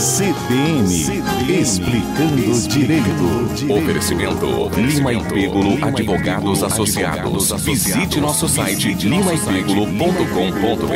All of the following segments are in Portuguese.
CDM explicando, explicando direito. direito. Oferecimento, Lima e Pêgulo Advogados, Advogados Associados. Visite nosso site limaepêgulo.com.br.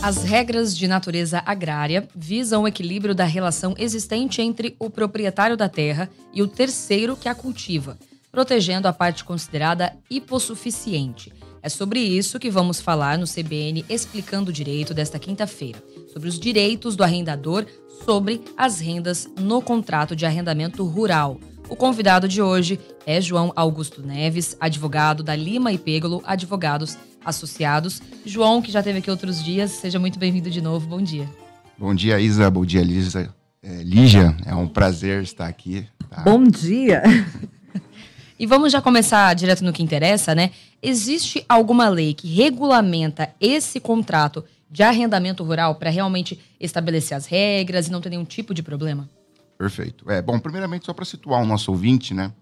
As regras de natureza agrária visam o equilíbrio da relação existente entre o proprietário da terra e o terceiro que a cultiva, protegendo a parte considerada hipossuficiente, é sobre isso que vamos falar no CBN Explicando o Direito desta quinta-feira, sobre os direitos do arrendador sobre as rendas no contrato de arrendamento rural. O convidado de hoje é João Augusto Neves, advogado da Lima e Pegolo Advogados Associados. João, que já teve aqui outros dias, seja muito bem-vindo de novo. Bom dia. Bom dia, Isa. Bom dia, Lisa. É, Lígia, é um prazer estar aqui. Tá? Bom dia. E vamos já começar direto no que interessa, né? Existe alguma lei que regulamenta esse contrato de arrendamento rural para realmente estabelecer as regras e não ter nenhum tipo de problema? Perfeito. É, bom, primeiramente, só para situar o nosso ouvinte, né?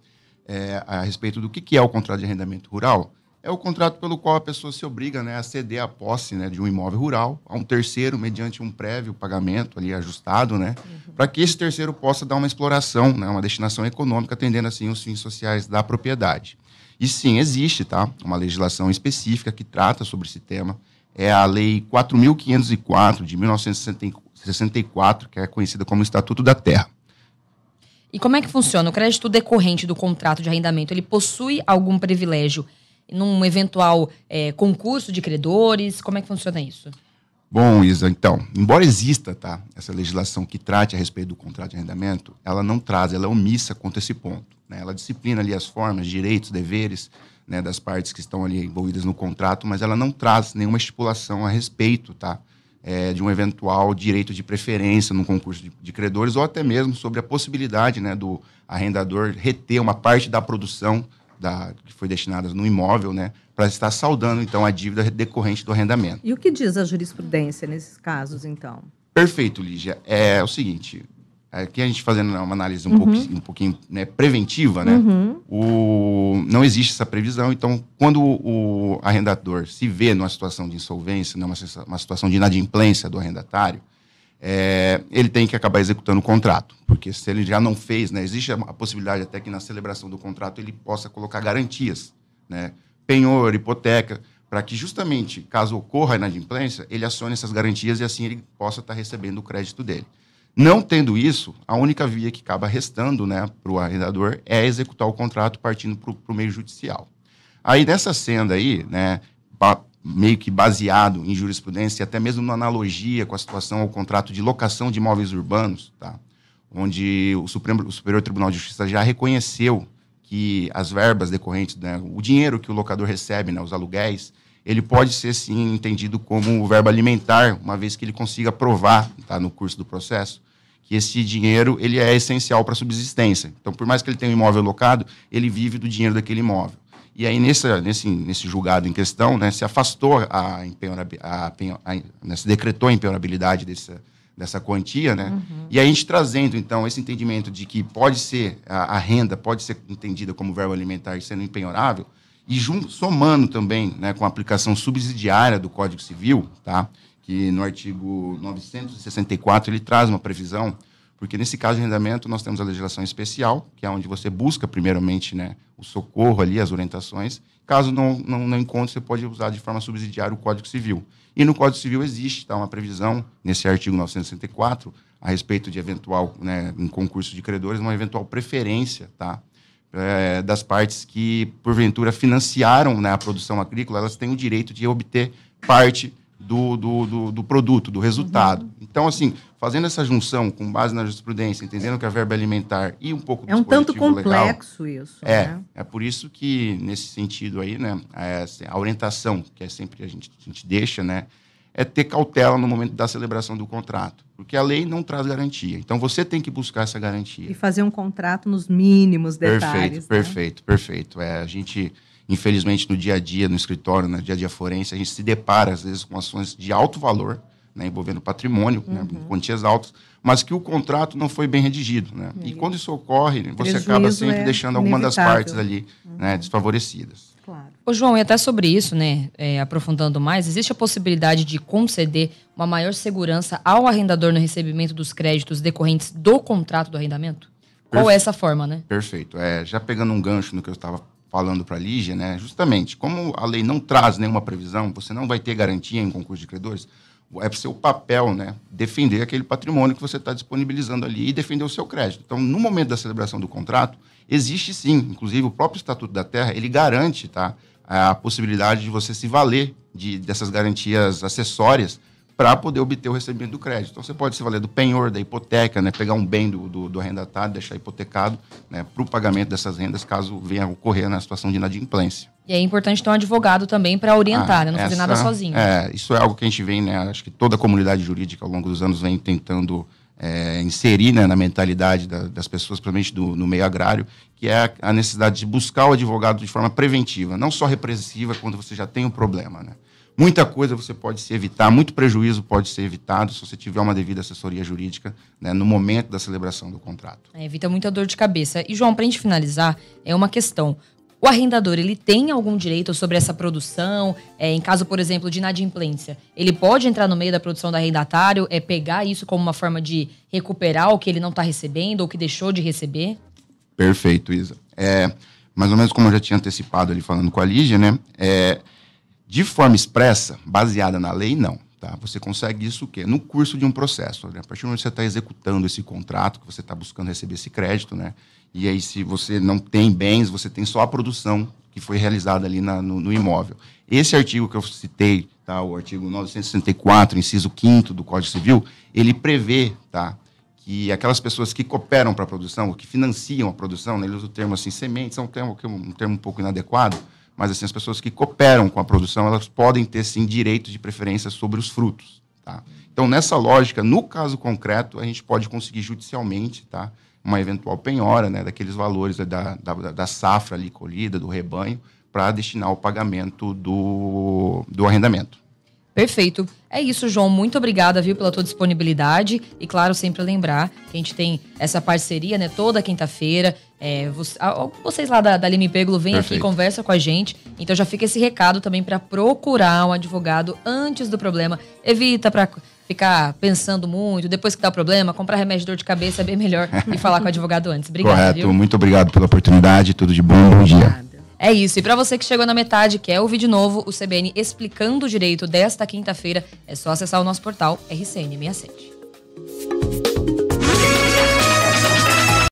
É, a respeito do que, que é o contrato de arrendamento rural, é o contrato pelo qual a pessoa se obriga né, a ceder a posse né, de um imóvel rural a um terceiro, mediante um prévio pagamento ali ajustado, né, uhum. para que esse terceiro possa dar uma exploração, né, uma destinação econômica, atendendo assim os fins sociais da propriedade. E sim, existe tá, uma legislação específica que trata sobre esse tema. É a Lei 4.504, de 1964, que é conhecida como Estatuto da Terra. E como é que funciona? O crédito decorrente do contrato de arrendamento, ele possui algum privilégio num eventual é, concurso de credores? Como é que funciona isso? Bom, Isa, então, embora exista tá, essa legislação que trate a respeito do contrato de arrendamento, ela não traz, ela é omissa quanto a esse ponto. Né? Ela disciplina ali as formas, direitos, deveres né, das partes que estão ali envolvidas no contrato, mas ela não traz nenhuma estipulação a respeito tá, é, de um eventual direito de preferência no concurso de, de, credores ou até mesmo sobre a possibilidade né, do arrendador reter uma parte da produção da, que foi destinadas no imóvel, né, para estar saldando então a dívida decorrente do arrendamento. E o que diz a jurisprudência nesses casos, então? Perfeito, Lígia. É o seguinte, aqui é a gente fazendo uma análise um, uhum. pouquinho, um pouquinho né, preventiva, né? Uhum. O, não existe essa previsão. Então, quando o, o arrendador se vê numa situação de insolvência, numa uma situação de inadimplência do arrendatário, é, ele tem que acabar executando o contrato. Porque se ele já não fez, né, existe a possibilidade até que na celebração do contrato ele possa colocar garantias, né, penhor, hipoteca, para que justamente, caso ocorra a inadimplência, ele acione essas garantias e assim ele possa estar tá recebendo o crédito dele. Não tendo isso, a única via que acaba restando né, para o arrendador é executar o contrato partindo para o meio judicial. Aí nessa senda aí, né, meio que baseado em jurisprudência, até mesmo numa analogia com a situação ao contrato de locação de imóveis urbanos, tá? onde o, Supremo, o Superior Tribunal de Justiça já reconheceu que as verbas decorrentes, né, o dinheiro que o locador recebe, né, os aluguéis, ele pode ser sim entendido como verba alimentar, uma vez que ele consiga provar, tá, no curso do processo, que esse dinheiro ele é essencial para a subsistência. Então, por mais que ele tenha um imóvel locado, ele vive do dinheiro daquele imóvel. E aí, nesse, nesse, nesse julgado em questão, né, se afastou a, a, a, né, se decretou a impenhorabilidade dessa, dessa quantia, né? Uhum. E a gente trazendo, então, esse entendimento de que pode ser a, a renda, pode ser entendida como verbo alimentar sendo empenhorável e jun, somando também né, com a aplicação subsidiária do Código Civil, tá? que no artigo 964 ele traz uma previsão porque nesse caso de arrendamento, nós temos a legislação especial, que é onde você busca primeiramente né, o socorro ali, as orientações. Caso não, não, não encontre, você pode usar de forma subsidiária o Código Civil. E no Código Civil existe tá, uma previsão, nesse artigo 964, a respeito de eventual, né, em concurso de credores, uma eventual preferência tá, é, das partes que, porventura, financiaram né, a produção agrícola, elas têm o direito de obter parte do, do, do, do produto, do resultado. Uhum. Então, assim, fazendo essa junção com base na jurisprudência, entendendo que a verba alimentar e um pouco do É um tanto complexo legal, isso. É, né? é por isso que, nesse sentido aí, né, a orientação que é sempre a gente, a gente deixa, né, é ter cautela no momento da celebração do contrato, porque a lei não traz garantia. Então você tem que buscar essa garantia. E fazer um contrato nos mínimos detalhes. Perfeito, né? perfeito, perfeito. É, a gente Infelizmente, no dia a dia, no escritório, no dia a dia forense, a gente se depara, às vezes, com ações de alto valor, né, envolvendo patrimônio, né, uhum. né, quantias altas, mas que o contrato não foi bem redigido. Né? E uhum. quando isso ocorre, você Prejuízo acaba sempre é deixando alguma inevitável. das partes ali uhum. né, desfavorecidas. Claro. Ô, João, e até sobre isso, né, é, aprofundando mais, existe a possibilidade de conceder uma maior segurança ao arrendador no recebimento dos créditos decorrentes do contrato do arrendamento? Perfe... Qual é essa forma, né? Perfeito. É, já pegando um gancho no que eu estava falando para a Lígia, né, justamente, como a lei não traz nenhuma previsão, você não vai ter garantia em concurso de credores, é para o seu papel né, defender aquele patrimônio que você está disponibilizando ali e defender o seu crédito. Então, no momento da celebração do contrato, existe sim, inclusive o próprio Estatuto da Terra, ele garante tá, a possibilidade de você se valer de, dessas garantias acessórias para poder obter o recebimento do crédito. Então, você pode se valer do penhor, da hipoteca, né? pegar um bem do, do, do arrendatário, deixar hipotecado né? para o pagamento dessas rendas, caso venha a ocorrer na situação de inadimplência. E é importante ter um advogado também para orientar, ah, né? não fazer nada ah, sozinho. É, isso é algo que a gente vem, né? acho que toda a comunidade jurídica ao longo dos anos vem tentando é, inserir né, na mentalidade da, das pessoas, principalmente do, no meio agrário, que é a, a, necessidade de buscar o advogado de forma preventiva, não só repressiva quando você já tem o um problema. Né? Muita coisa você pode se evitar, muito prejuízo pode ser evitado se você tiver uma devida assessoria jurídica né, no momento da celebração do contrato. É, evita muita dor de cabeça. E, João, para a gente finalizar, é uma questão. O arrendador, ele tem algum direito sobre essa produção? É, em caso, por exemplo, de inadimplência, ele pode entrar no meio da produção do arrendatário, é, pegar isso como uma forma de recuperar o que ele não está recebendo ou que deixou de receber? Perfeito, Isa. É, mais ou menos como eu já tinha antecipado ali falando com a Lígia, né? É, de forma expressa, baseada na lei, não. Tá? Você consegue isso o quê? No curso de um processo. Né? A partir do momento que você está executando esse contrato, que você está buscando receber esse crédito, né? e aí se você não tem bens, você tem só a produção que foi realizada ali na, no, no, imóvel. Esse artigo que eu citei, tá? o artigo 964, inciso 5 do Código Civil, ele prevê tá? que aquelas pessoas que cooperam para a produção, que financiam a produção, né? ele usa o termo assim, semente, é um termo, um termo um pouco inadequado, mas assim as pessoas que cooperam com a produção elas podem ter sim direitos de preferência sobre os frutos. Tá? Então nessa lógica, no caso concreto, a gente pode conseguir judicialmente, tá? uma eventual penhora né, daqueles valores da, da, da safra ali colhida, do rebanho, para destinar o pagamento do, do arrendamento. Perfeito. É isso, João. Muito obrigada, viu, pela tua disponibilidade. E, claro, sempre lembrar que a gente tem essa parceria, né, toda quinta-feira. É, vocês lá da, da Lima Peglo vêm aqui aqui, conversa com a gente. Então já fica esse recado também para procurar um advogado antes do problema. Evita para ficar pensando muito, depois que dá o problema, comprar remédio de dor de cabeça é bem melhor e falar com o advogado antes. Obrigada, Correto. Viu? Muito obrigado pela oportunidade. Tudo de bom. Bom dia. É isso. E para você que chegou na metade, quer ouvir de novo o CBN explicando o direito desta quinta-feira, é só acessar o nosso portal RCN67.